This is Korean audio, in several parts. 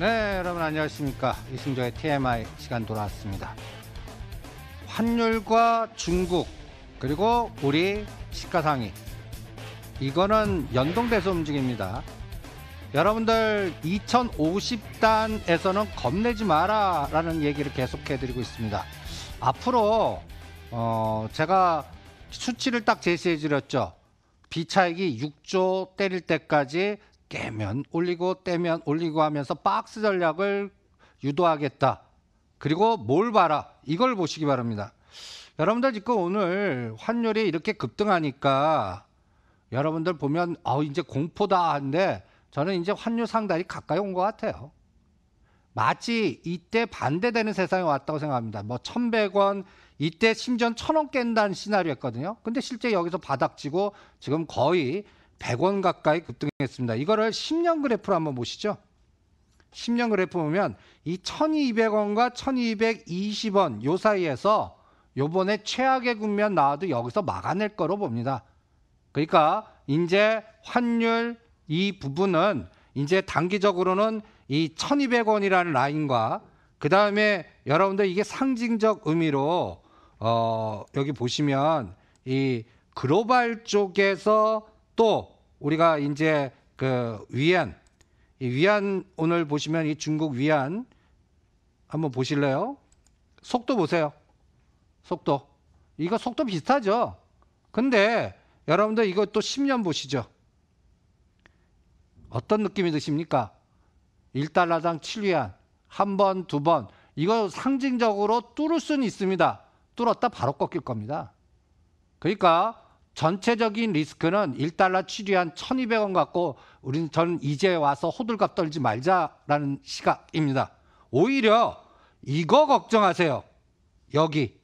네, 여러분 안녕하십니까. 이승조의 TMI 시간 돌아왔습니다. 환율과 중국, 그리고 우리 시가상위. 이거는 연동돼서 움직입니다. 여러분들 2050단에서는 겁내지 마라 라는 얘기를 계속해 드리고 있습니다. 앞으로 어 제가 수치를 딱 제시해 드렸죠. 비차액이 6조 때릴 때까지 깨면 올리고 떼면 올리고 하면서 박스 전략을 유도하겠다. 그리고 뭘 봐라. 이걸 보시기 바랍니다. 여러분들 지금 오늘 환율이 이렇게 급등하니까 여러분들 보면 어 이제 공포다 한데 저는 이제 환율 상당히 가까이 온 것 같아요. 마치 이때 반대되는 세상에 왔다고 생각합니다. 뭐 1,100원, 이때 심지어 1,000원 깬다는 시나리오였거든요. 근데 실제 여기서 바닥치고 지금 거의 100원 가까이 급등했습니다. 이거를 10년 그래프로 한번 보시죠. 10년 그래프 보면 이 1200원과 1220원 요 사이에서 요번에 최악의 국면 나와도 여기서 막아낼 거로 봅니다. 그러니까 이제 환율 이 부분은 이제 단기적으로는 이 1200원이라는 라인과 그 다음에 여러분들 이게 상징적 의미로 어 여기 보시면 이 글로벌 쪽에서 또 우리가 이제 그 위안 이 위안 오늘 보시면 이 중국 위안 한번 보실래요? 속도 보세요. 속도. 이거 속도 비슷하죠? 근데 여러분들 이거 또 10년 보시죠. 어떤 느낌이 드십니까? 1달러당 7위안. 한 번, 두 번. 이거 상징적으로 뚫을 수는 있습니다. 뚫었다 바로 꺾일 겁니다. 그러니까 전체적인 리스크는 1달러 취리한 1200원 갖고 우린 리전 이제 와서 호들갑 떨지 말자라는 시각입니다. 오히려 이거 걱정하세요. 여기.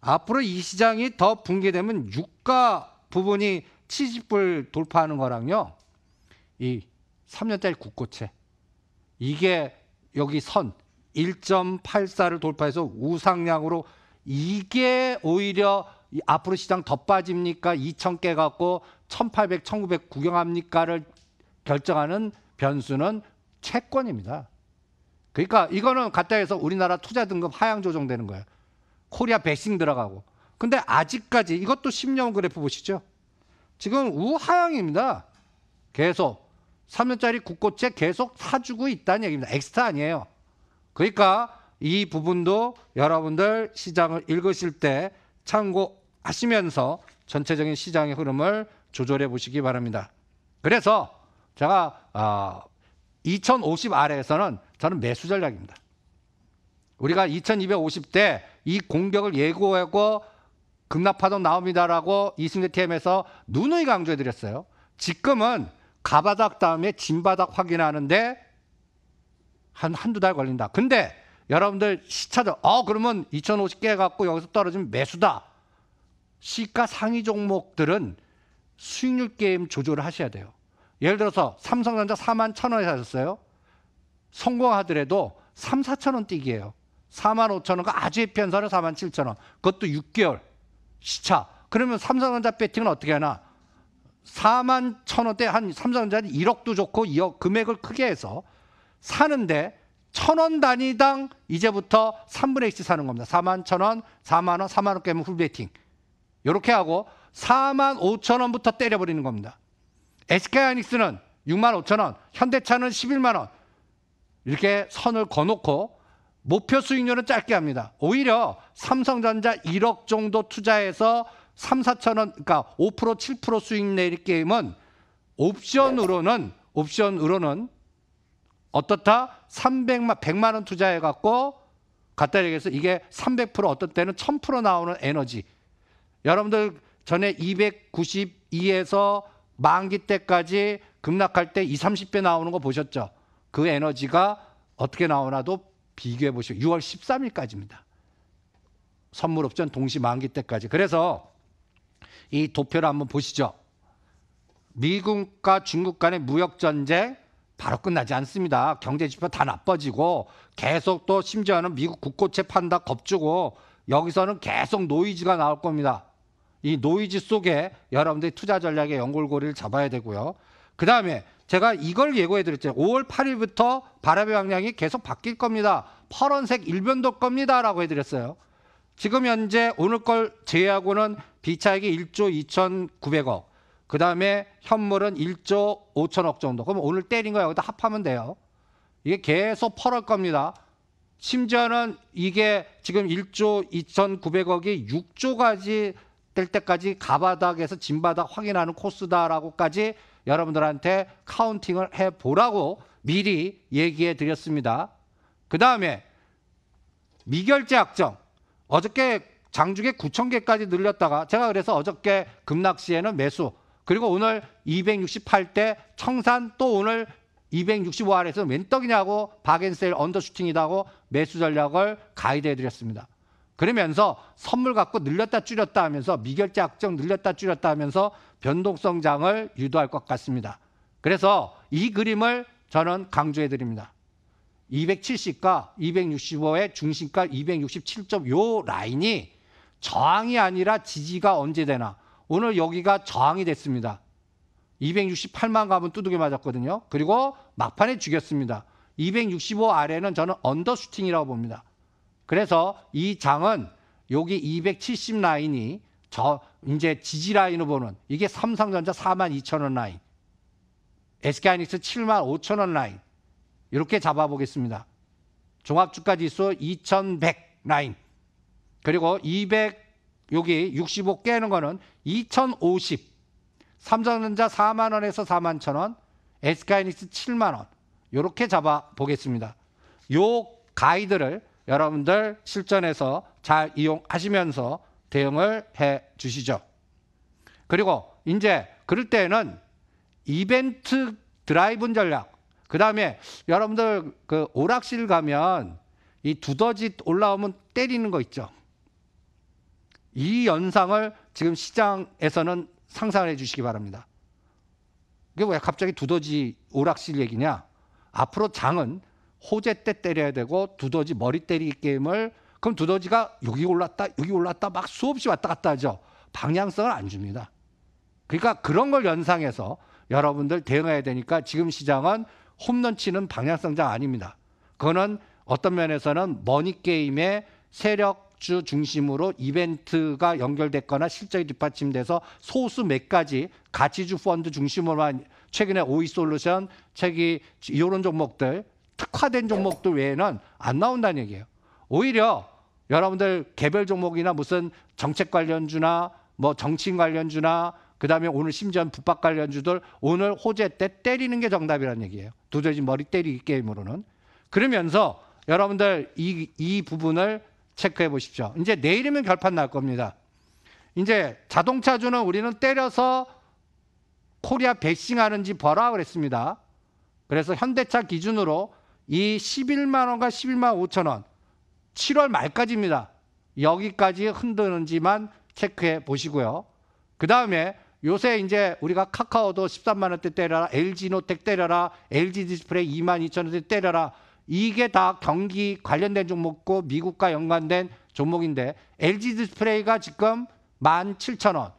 앞으로 이 시장이 더 붕괴되면 유가 부분이 70불 돌파하는 거랑요. 이 3년짜리 국고채. 이게 여기 선 1.84를 돌파해서 우상향으로 이게 오히려 이 앞으로 시장 더 빠집니까? 2천 개 갖고 1,800, 1,900 구경합니까를 결정하는 변수는 채권입니다. 그러니까 이거는 갖다 해서 우리나라 투자 등급 하향 조정되는 거예요. 코리아 베싱 들어가고. 근데 아직까지 이것도 10년 그래프 보시죠. 지금 우하향입니다. 계속 3년짜리 국고채 계속 사주고 있다는 얘기입니다. 엑스타 아니에요. 그러니까 이 부분도 여러분들 시장을 읽으실 때 참고 아시면서 전체적인 시장의 흐름을 조절해 보시기 바랍니다. 그래서 제가 어, 아, 2050 아래에서는 저는 매수 전략입니다. 우리가 2250대 이 공격을 예고하고 급락파도 나옵니다라고 이승재 TM에서 누누이 강조해 드렸어요. 지금은 가바닥 다음에 진바닥 확인하는데 한 한두 달 걸린다. 근데 여러분들 시차적 어 그러면 2050개 갖고 여기서 떨어지면 매수다. 시가 상위 종목들은 수익률 게임 조절을 하셔야 돼요. 예를 들어서 삼성전자 4만 1천원에 사셨어요. 성공하더라도 3, 4천 원 뛰기예요. 4만 5천 원과 아주 편사는 4만 7천 원. 그것도 6개월 시차. 그러면 삼성전자 배팅은 어떻게 하나? 4만 1천 원대 한 삼성전자는 1억도 좋고 2억 금액을 크게 해서 사는데 천 원 단위당 이제부터 3분의 1씩 사는 겁니다. 4만 1천 원, 4만 원, 4만 원 깨면 풀 배팅. 이렇게 하고 4만 5천 원부터 때려버리는 겁니다. SK 하이닉스는 6만 5천 원, 현대차는 11만 원 이렇게 선을 거놓고 목표 수익률은 짧게 합니다. 오히려 삼성전자 1억 정도 투자해서 3, 4천 원, 그러니까 5% 7% 수익 내릴 게임은 옵션으로는 옵션으로는 어떻다? 300만 100만 원 투자해 갖고 갖다 얘기해서 이게 300% 어떤 때는 1000% 나오는 에너지 여러분들 전에 292에서 만기 때까지 급락할 때 2, 30배 나오는 거 보셨죠? 그 에너지가 어떻게 나오나도 비교해 보시고 6월 13일까지입니다. 선물 옵션 동시 만기 때까지. 그래서 이 도표를 한번 보시죠. 미국과 중국 간의 무역 전쟁 바로 끝나지 않습니다. 경제 지표 다 나빠지고 계속 또 심지어는 미국 국고채 판다 겁주고 여기서는 계속 노이즈가 나올 겁니다. 이 노이즈 속에 여러분들이 투자 전략의 연골고리를 잡아야 되고요. 그 다음에 제가 이걸 예고해 드렸죠. 5월 8일부터 바람의 방향이 계속 바뀔 겁니다. 파란색 일변도 겁니다. 라고 해드렸어요. 지금 현재 오늘 걸 제외하고는 비차액이 1조 2,900억. 그 다음에 현물은 1조 5천억 정도. 그럼 오늘 때린 거야. 여기다 합하면 돼요. 이게 계속 퍼럴 겁니다. 심지어는 이게 지금 1조 2,900억이 6조까지 될 때까지 가바닥에서 진바닥 확인하는 코스다라고까지 여러분들한테 카운팅을 해 보라고 미리 얘기해 드렸습니다. 그 다음에 미결제 약정. 어저께 장중에 9천 개까지 늘렸다가 제가 그래서 어저께 급락시에는 매수 그리고 오늘 268대 청산 또 오늘 265R에서 웬 떡이냐고 박앤셀 언더슈팅이라고 매수 전략을 가이드해 드렸습니다. 그러면서 선물 갖고 늘렸다 줄였다 하면서 미결제 확정 늘렸다 줄였다 하면서 변동성장을 유도할 것 같습니다. 그래서 이 그림을 저는 강조해 드립니다. 270가 265의 중심가 267점 요 라인이 저항이 아니라 지지가 언제 되나 오늘 여기가 저항이 됐습니다. 268만 가면 뚜둑에 맞았거든요. 그리고 막판에 죽였습니다. 265 아래는 저는 언더슈팅이라고 봅니다. 그래서 이 장은 여기 270 라인이 저 이제 지지 라인으 보는 이게 삼성전자 4 2 0 0 0원 라인, SK하이닉스 7 5 0 0 0원 라인 이렇게 잡아보겠습니다. 종합주가 지수 2100 라인 그리고 200 여기 65 깨는 거는 2050 삼성전자 4만 원에서 4만 0 원, SK하이닉스 7만 원 이렇게 잡아 보겠습니다. 요 가이드를 여러분들 실전에서 잘 이용하시면서 대응을 해 주시죠. 그리고 이제 그럴 때는 이벤트 드라이브 전략. 그 다음에 여러분들 그 오락실 가면 이 두더지 올라오면 때리는 거 있죠. 이 연상을 지금 시장에서는 상상해 주시기 바랍니다. 이게 왜 갑자기 두더지 오락실 얘기냐? 앞으로 장은 호재 때 때려야 되고 두더지 머리 때리기 게임을 그럼 두더지가 여기 올랐다 여기 올랐다 막 수없이 왔다 갔다 하죠. 방향성을 안 줍니다. 그러니까 그런 걸 연상해서 여러분들 대응해야 되니까 지금 시장은 홈런 치는 방향성장 아닙니다. 그거는 어떤 면에서는 머니게임의 세력주 중심으로 이벤트가 연결됐거나 실적이 뒷받침돼서 소수 몇 가지 가치주 펀드 중심으로만 최근에 오이솔루션, 책이 이런 종목들 특화된 종목들 외에는 안 나온다는 얘기예요. 오히려 여러분들 개별 종목이나 무슨 정책 관련주나 뭐 정치인 관련주나 그다음에 오늘 심지어 북박 관련주들 오늘 호재 때 때리는 게 정답이라는 얘기예요. 두더지 머리 때리기 게임으로는. 그러면서 여러분들 이, 이 부분을 체크해 보십시오. 이제 내일이면 결판 날 겁니다. 이제 자동차주는 우리는 때려서 코리아 베싱하는지 보라 그랬습니다. 그래서 현대차 기준으로 이 11만 원과 11만 5천 원 7월 말까지입니다. 여기까지 흔드는지만 체크해 보시고요. 그 다음에 요새 이제 우리가 카카오도 13만 원대 때려라, LG노텍 때려라, LG 디스플레이 2만 2천 원대 때려라. 이게 다 경기 관련된 종목고 미국과 연관된 종목인데 LG 디스플레이가 지금 1 7천원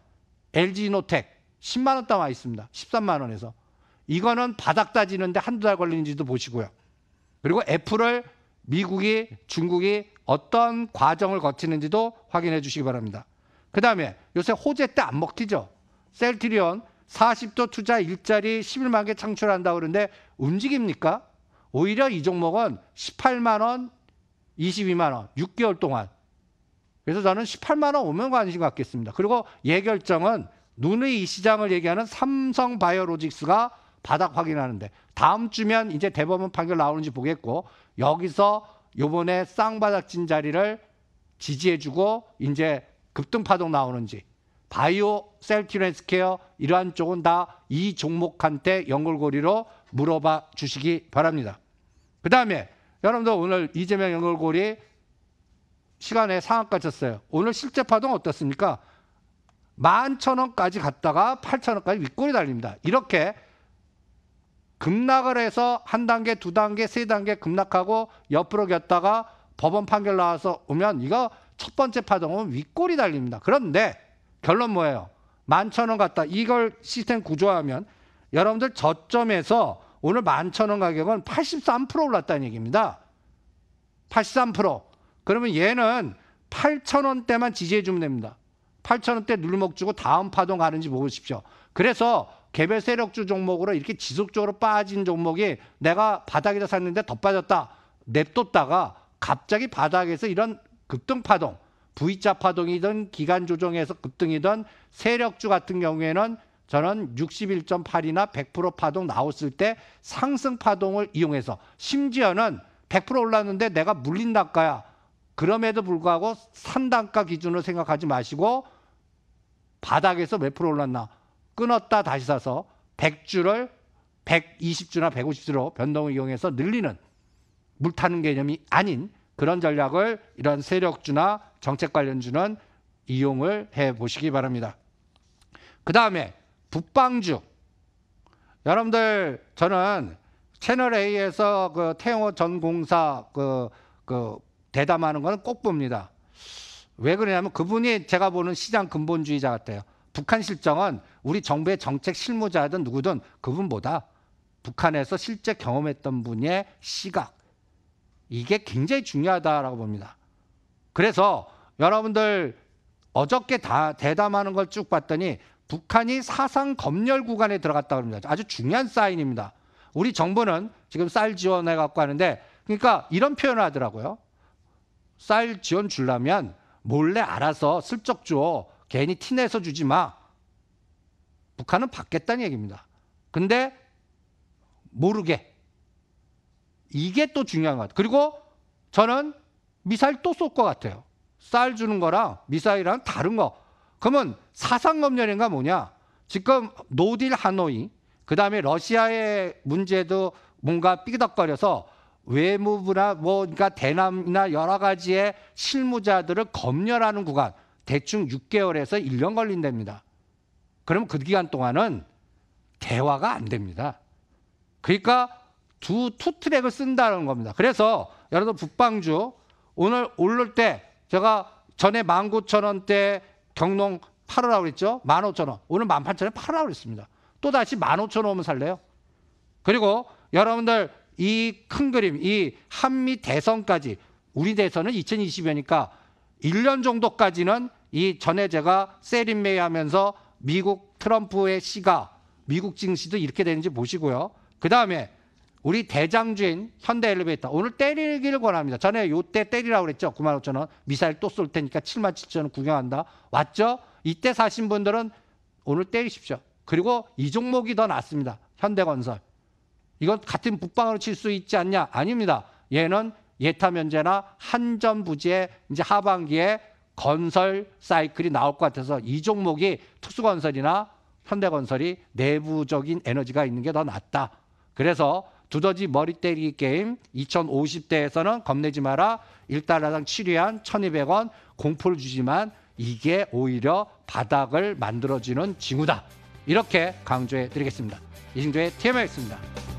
LG노텍 10만 원따와 있습니다. 13만 원에서. 이거는 바닥 따지는데 한두 달 걸리는지도 보시고요. 그리고 애플을 미국이 중국이 어떤 과정을 거치는지도 확인해 주시기 바랍니다. 그 다음에 요새 호재 때 안 먹히죠. 셀트리온 40조 투자 일자리 11만 개 창출한다 그러는데 움직입니까? 오히려 이 종목은 18만 원, 22만 원, 6개월 동안. 그래서 저는 18만 원 오면 관심 갖겠습니다. 그리고 예결정은 눈의 이 시장을 얘기하는 삼성 바이오로직스가 바닥 확인하는데 다음 주면 이제 대법원 판결 나오는지 보겠고 여기서 요번에 쌍바닥진 자리를 지지해주고 이제 급등파동 나오는지 바이오 셀티네스케어 이러한 쪽은 다 이 종목한테 연결고리로 물어봐 주시기 바랍니다. 그 다음에 여러분들 오늘 이재명 연결고리 시간에 상한가 쳤어요. 오늘 실제 파동 어떻습니까? 만 천원까지 갔다가 팔천원까지 윗골이 달립니다. 이렇게 급락을 해서 한 단계, 두 단계, 세 단계 급락하고 옆으로 겼다가 법원 판결 나와서 오면 이거 첫 번째 파동은 윗골이 달립니다. 그런데 결론 뭐예요? 만천 원 같다. 이걸 시스템 구조하면 여러분들 저점에서 오늘 만천 원 가격은 83% 올랐다는 얘기입니다. 83%. 그러면 얘는 8천 원대만 지지해 주면 됩니다. 8천 원대 눌먹 주고 다음 파동 가는지 보십시오. 그래서 개별 세력주 종목으로 이렇게 지속적으로 빠진 종목이 내가 바닥에서 샀는데 더 빠졌다. 냅뒀다가 갑자기 바닥에서 이런 급등 파동, V자 파동이든 기간 조정에서 급등이든 세력주 같은 경우에는 저는 61.8이나 100% 파동 나왔을 때 상승 파동을 이용해서 심지어는 100% 올랐는데 내가 물린 단가야. 그럼에도 불구하고 산단가 기준으로 생각하지 마시고 바닥에서 몇 프로 올랐나 끊었다 다시 사서 100주를 120주나 150주로 변동을 이용해서 늘리는 물타는 개념이 아닌 그런 전략을 이런 세력주나 정책 관련주는 이용을 해 보시기 바랍니다. 그 다음에 북방주. 여러분들 저는 채널 A에서 그 태영호 전 공사 그, 그 대담하는 거는 꼭 봅니다. 왜 그러냐면 그분이 제가 보는 시장 근본주의자 같아요. 북한 실정은 우리 정부의 정책 실무자든 누구든 그분보다 북한에서 실제 경험했던 분의 시각 이게 굉장히 중요하다라고 봅니다. 그래서 여러분들 어저께 다 대담하는 걸 쭉 봤더니 북한이 사상 검열 구간에 들어갔다 고합니다 아주 중요한 사인입니다. 우리 정부는 지금 쌀 지원해 갖고 하는데 그러니까 이런 표현을 하더라고요. 쌀 지원 주려면 몰래 알아서 슬쩍 줘. 괜히 티내서 주지 마. 북한은 받겠다는 얘기입니다. 근데 모르게. 이게 또 중요한 것 같아요. 그리고 저는 미사일 또 쏠 것 같아요. 쌀 주는 거랑 미사일이랑 다른 거. 그러면 사상검열인가 뭐냐? 지금 노딜 하노이, 그 다음에 러시아의 문제도 뭔가 삐덕거려서 외무부나 뭐, 그러니까 대남이나 여러 가지의 실무자들을 검열하는 구간. 대충 6개월에서 1년 걸린답니다. 그럼 그 기간 동안은 대화가 안 됩니다. 그러니까 두 투트랙을 쓴다는 겁니다. 그래서 여러분 북방주 오늘 오를 때 제가 전에 19,000원대 경농 팔으라고 그랬죠? 15,000원. 오늘 18,000원에 팔으라고 그랬습니다. 또다시 15,000원 오면 살래요? 그리고 여러분들 이 큰 그림, 이 한미 대선까지 우리 대선은 2020년이니까 1년 정도까지는 이 전에 제가 세린메이 하면서 미국 트럼프의 시가 미국 증시도 이렇게 되는지 보시고요. 그 다음에 우리 대장주인 현대 엘리베이터 오늘 때리기를 권합니다. 전에 요때 때리라고 그랬죠. 9만 5천 원 미사일 또 쏠 테니까 7만 7천 원 구경한다. 왔죠? 이때 사신 분들은 오늘 때리십시오. 그리고 이 종목이 더 낫습니다. 현대건설. 이건 같은 북방으로 칠 수 있지 않냐? 아닙니다. 얘는 예타 면제나 한전 부지에 이제 하반기에 건설 사이클이 나올 것 같아서 이 종목이 특수건설이나 현대건설이 내부적인 에너지가 있는 게 더 낫다. 그래서 두더지 머리 때리기 게임 2050대에서는 겁내지 마라. 1달러당 7위안 1200원 공포를 주지만 이게 오히려 바닥을 만들어주는 징후다. 이렇게 강조해 드리겠습니다. 이승조의 TMI였습니다.